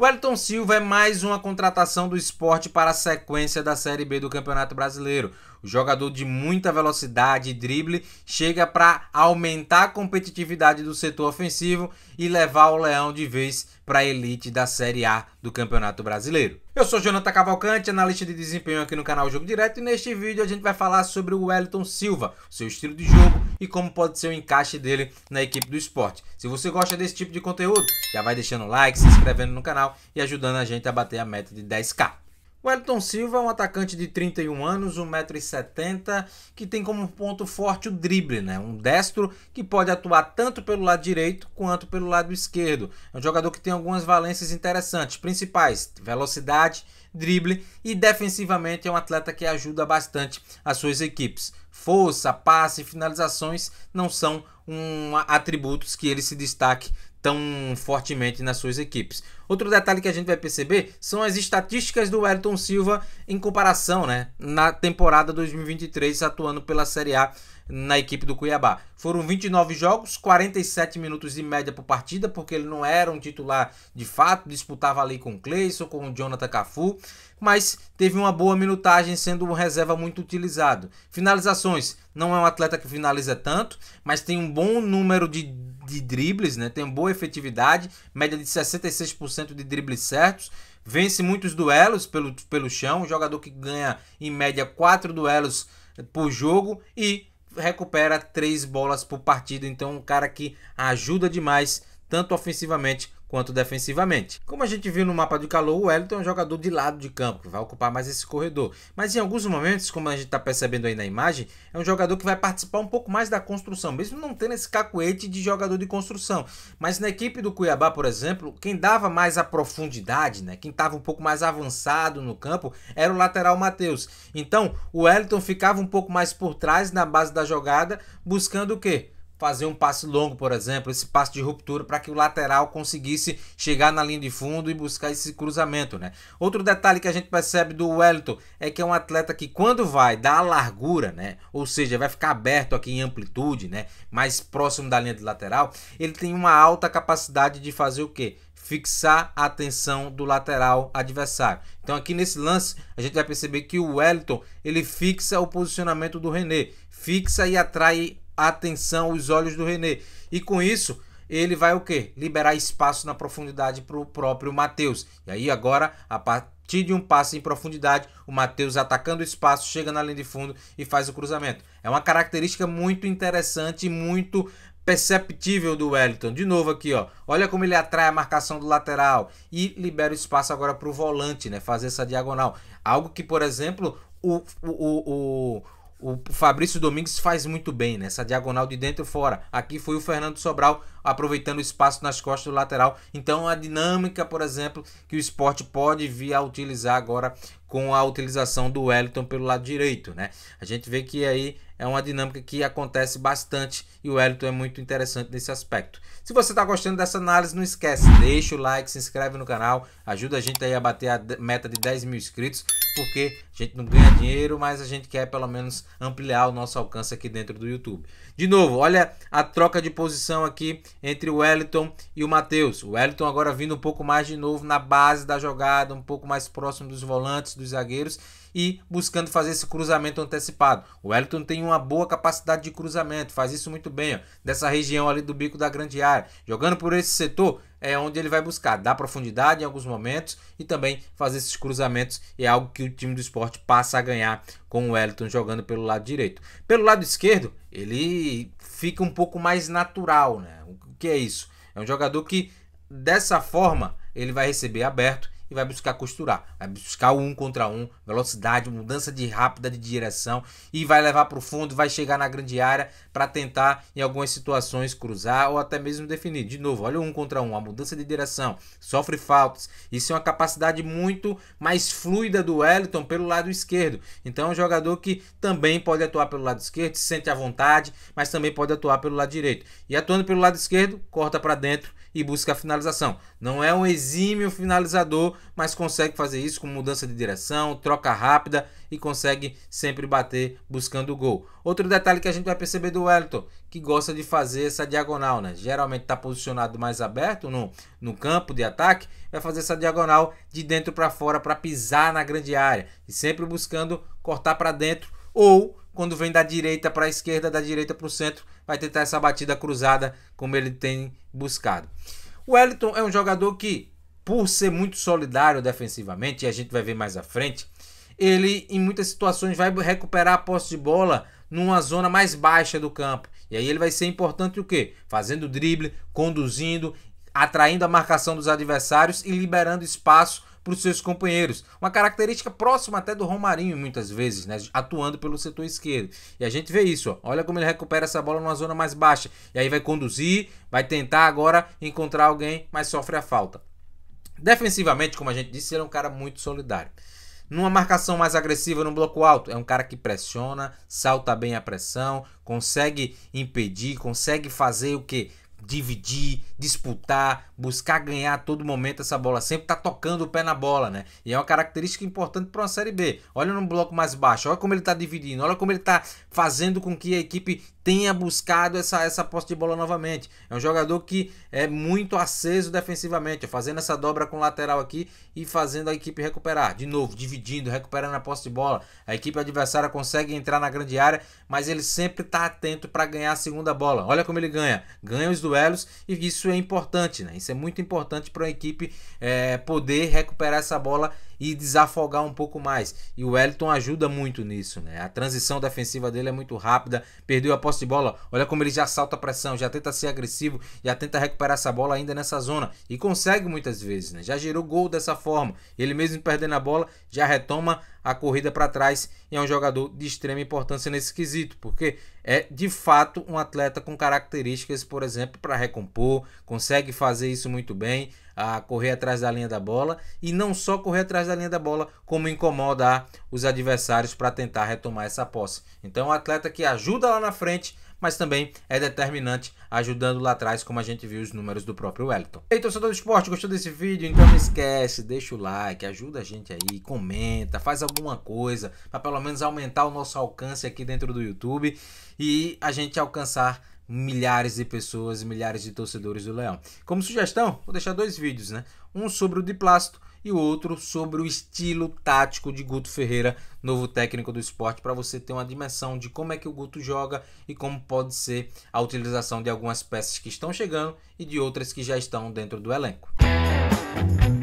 Wellington Silva é mais uma contratação do esporte para a sequência da Série B do Campeonato Brasileiro. O jogador de muita velocidade e drible chega para aumentar a competitividade do setor ofensivo e levar o Leão de vez para a elite da Série A do Campeonato Brasileiro. Eu sou Jonathan Cavalcante, analista de desempenho aqui no canal Jogo Direto e neste vídeo a gente vai falar sobre o Wellington Silva, seu estilo de jogo e como pode ser o encaixe dele na equipe do esporte. Se você gosta desse tipo de conteúdo, já vai deixando like, se inscrevendo no canal e ajudando a gente a bater a meta de 10k. Wellington Silva é um atacante de 31 anos, 1,70m, que tem como ponto forte o drible, né? um destro que pode atuar tanto pelo lado direito quanto pelo lado esquerdo. É um jogador que tem algumas valências interessantes, principais, velocidade, drible e defensivamente é um atleta que ajuda bastante as suas equipes. Força, passe, finalizações não são um, atributos que ele se destaque tão fortemente nas suas equipes. Outro detalhe que a gente vai perceber são as estatísticas do Wellington Silva em comparação né, na temporada 2023 atuando pela Série A na equipe do Cuiabá. Foram 29 jogos, 47 minutos de média por partida, porque ele não era um titular de fato, disputava ali com o Cleison, com o Jonathan Cafu, mas teve uma boa minutagem, sendo um reserva muito utilizado. Finalizações, não é um atleta que finaliza tanto, mas tem um bom número de, de dribles, né? tem boa efetividade, média de 66% de dribles certos, vence muitos duelos pelo, pelo chão, um jogador que ganha em média 4 duelos eh, por jogo e recupera três bolas por partido. Então, um cara que ajuda demais tanto ofensivamente quanto defensivamente. Como a gente viu no mapa de calor, o Wellington é um jogador de lado de campo, que vai ocupar mais esse corredor. Mas em alguns momentos, como a gente está percebendo aí na imagem, é um jogador que vai participar um pouco mais da construção, mesmo não tendo esse cacuete de jogador de construção. Mas na equipe do Cuiabá, por exemplo, quem dava mais a profundidade, né? quem estava um pouco mais avançado no campo, era o lateral Matheus. Então, o Wellington ficava um pouco mais por trás na base da jogada, buscando o quê? fazer um passe longo, por exemplo, esse passe de ruptura para que o lateral conseguisse chegar na linha de fundo e buscar esse cruzamento, né? Outro detalhe que a gente percebe do Wellington é que é um atleta que quando vai dar a largura, né, ou seja, vai ficar aberto aqui em amplitude, né, mais próximo da linha de lateral, ele tem uma alta capacidade de fazer o quê? fixar a atenção do lateral adversário. Então aqui nesse lance a gente vai perceber que o Wellington ele fixa o posicionamento do René, fixa e atrai atenção, os olhos do René. E com isso, ele vai o quê? Liberar espaço na profundidade para o próprio Matheus. E aí agora, a partir de um passe em profundidade, o Matheus atacando o espaço, chega na linha de fundo e faz o cruzamento. É uma característica muito interessante e muito perceptível do Wellington. De novo aqui, ó. Olha como ele atrai a marcação do lateral e libera o espaço agora para o volante, né? Fazer essa diagonal. Algo que, por exemplo, o, o, o, o o Fabrício Domingues faz muito bem, né? diagonal de dentro e fora. Aqui foi o Fernando Sobral aproveitando o espaço nas costas do lateral. Então a dinâmica, por exemplo, que o esporte pode vir a utilizar agora com a utilização do Wellington pelo lado direito, né? A gente vê que aí é uma dinâmica que acontece bastante e o Wellington é muito interessante nesse aspecto. Se você está gostando dessa análise, não esquece, deixa o like, se inscreve no canal, ajuda a gente aí a bater a meta de 10 mil inscritos porque a gente não ganha dinheiro, mas a gente quer pelo menos ampliar o nosso alcance aqui dentro do YouTube. De novo, olha a troca de posição aqui entre o Wellington e o Matheus. O Wellington agora vindo um pouco mais de novo na base da jogada, um pouco mais próximo dos volantes, dos zagueiros e buscando fazer esse cruzamento antecipado. O Wellington tem uma boa capacidade de cruzamento, faz isso muito bem, ó, dessa região ali do bico da grande área. Jogando por esse setor, é onde ele vai buscar, dar profundidade em alguns momentos e também fazer esses cruzamentos. é algo que o time do esporte passa a ganhar com o Wellington jogando pelo lado direito. Pelo lado esquerdo, ele fica um pouco mais natural, né? O que é isso? É um jogador que dessa forma ele vai receber aberto, e vai buscar costurar. Vai buscar o um contra um, velocidade, mudança de rápida de direção e vai levar para o fundo, vai chegar na grande área para tentar em algumas situações cruzar ou até mesmo definir. De novo, olha o um contra um, a mudança de direção, sofre faltas. Isso é uma capacidade muito mais fluida do Wellington pelo lado esquerdo. Então é um jogador que também pode atuar pelo lado esquerdo, se sente à vontade, mas também pode atuar pelo lado direito. E atuando pelo lado esquerdo, corta para dentro e busca a finalização. Não é um exímio finalizador, mas consegue fazer isso com mudança de direção, troca rápida e consegue sempre bater buscando o gol. Outro detalhe que a gente vai perceber do Wellington, que gosta de fazer essa diagonal, né? Geralmente está posicionado mais aberto no, no campo de ataque, vai fazer essa diagonal de dentro para fora para pisar na grande área e sempre buscando cortar para dentro ou quando vem da direita para a esquerda, da direita para o centro, vai tentar essa batida cruzada como ele tem buscado. O Wellington é um jogador que por ser muito solidário defensivamente, e a gente vai ver mais à frente, ele em muitas situações vai recuperar a posse de bola numa zona mais baixa do campo. E aí ele vai ser importante o quê? Fazendo drible, conduzindo, atraindo a marcação dos adversários e liberando espaço para os seus companheiros. Uma característica próxima até do Romarinho, muitas vezes, né? Atuando pelo setor esquerdo. E a gente vê isso, ó. Olha como ele recupera essa bola numa zona mais baixa. E aí vai conduzir, vai tentar agora encontrar alguém, mas sofre a falta. Defensivamente, como a gente disse, ele é um cara muito solidário. Numa marcação mais agressiva no bloco alto, é um cara que pressiona, salta bem a pressão, consegue impedir, consegue fazer o que? dividir, disputar, buscar ganhar a todo momento essa bola, sempre tá tocando o pé na bola, né? E é uma característica importante para uma série B. Olha no bloco mais baixo, olha como ele tá dividindo, olha como ele tá fazendo com que a equipe tenha buscado essa essa posse de bola novamente. É um jogador que é muito aceso defensivamente, fazendo essa dobra com o lateral aqui e fazendo a equipe recuperar, de novo, dividindo, recuperando a posse de bola. A equipe adversária consegue entrar na grande área, mas ele sempre tá atento para ganhar a segunda bola. Olha como ele ganha, ganha os duelos e isso é importante, né? Isso é muito importante para a equipe é, poder recuperar essa bola e desafogar um pouco mais. E o Wellington ajuda muito nisso, né? A transição defensiva dele é muito rápida, perdeu a posse de bola, olha como ele já salta a pressão, já tenta ser agressivo, já tenta recuperar essa bola ainda nessa zona e consegue muitas vezes, né? Já gerou gol dessa forma. Ele mesmo perdendo a bola, já retoma a corrida para trás e é um jogador de extrema importância nesse quesito, porque é de fato um atleta com características, por exemplo, para recompor, consegue fazer isso muito bem a correr atrás da linha da bola e não só correr atrás da linha da bola, como incomodar os adversários para tentar retomar essa posse. Então, é um atleta que ajuda lá na frente, mas também é determinante ajudando lá atrás, como a gente viu os números do próprio Wellington. Ei, torcedor do esporte, gostou desse vídeo? Então não esquece, deixa o like, ajuda a gente aí, comenta, faz alguma coisa para pelo menos aumentar o nosso alcance aqui dentro do YouTube e a gente alcançar milhares de pessoas, milhares de torcedores do Leão. Como sugestão, vou deixar dois vídeos, né? Um sobre o Diplasto e o outro sobre o estilo tático de Guto Ferreira, novo técnico do esporte, para você ter uma dimensão de como é que o Guto joga e como pode ser a utilização de algumas peças que estão chegando e de outras que já estão dentro do elenco. Música